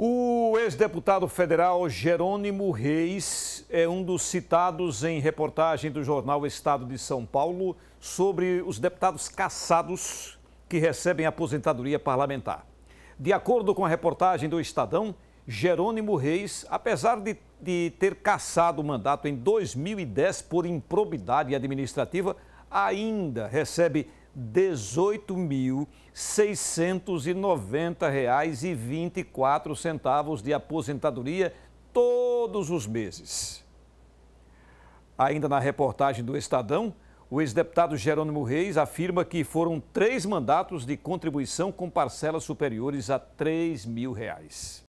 O ex-deputado federal Jerônimo Reis é um dos citados em reportagem do jornal Estado de São Paulo sobre os deputados caçados que recebem aposentadoria parlamentar. De acordo com a reportagem do Estadão, Jerônimo Reis, apesar de, de ter caçado o mandato em 2010 por improbidade administrativa, ainda recebe 18.690,24 de aposentadoria todos os meses. Ainda na reportagem do Estadão, o ex-deputado Jerônimo Reis afirma que foram três mandatos de contribuição com parcelas superiores a R$ mil reais.